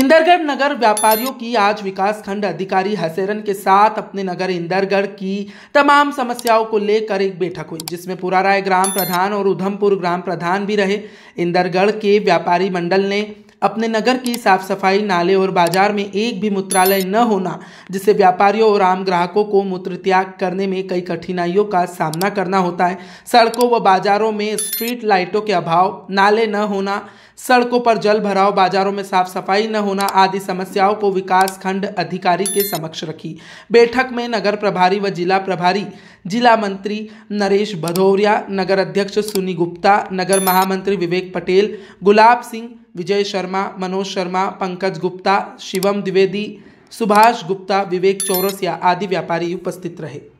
इंदरगढ़ नगर व्यापारियों की आज विकास खंड अधिकारी हसेरन के साथ अपने नगर इंदरगढ़ की तमाम समस्याओं को लेकर एक बैठक हुई जिसमें पुराराय ग्राम प्रधान और उधमपुर ग्राम प्रधान भी रहे इंदरगढ़ के व्यापारी मंडल ने अपने नगर की साफ सफाई नाले और बाजार में एक भी मूत्रालय न होना जिससे व्यापारियों और आम ग्राहकों को मूत्र त्याग करने में कई कठिनाइयों का सामना करना होता है सड़कों व बाजारों में स्ट्रीट लाइटों के अभाव नाले न होना सड़कों पर जल भराव बाजारों में साफ सफाई न होना आदि समस्याओं को विकास खंड अधिकारी के समक्ष रखी बैठक में नगर प्रभारी व जिला प्रभारी जिला मंत्री नरेश भदौरिया नगर अध्यक्ष सुनी गुप्ता नगर महामंत्री विवेक पटेल गुलाब सिंह विजय शर्मा मनोज शर्मा पंकज गुप्ता शिवम द्विवेदी सुभाष गुप्ता विवेक चौरसिया आदि व्यापारी उपस्थित रहे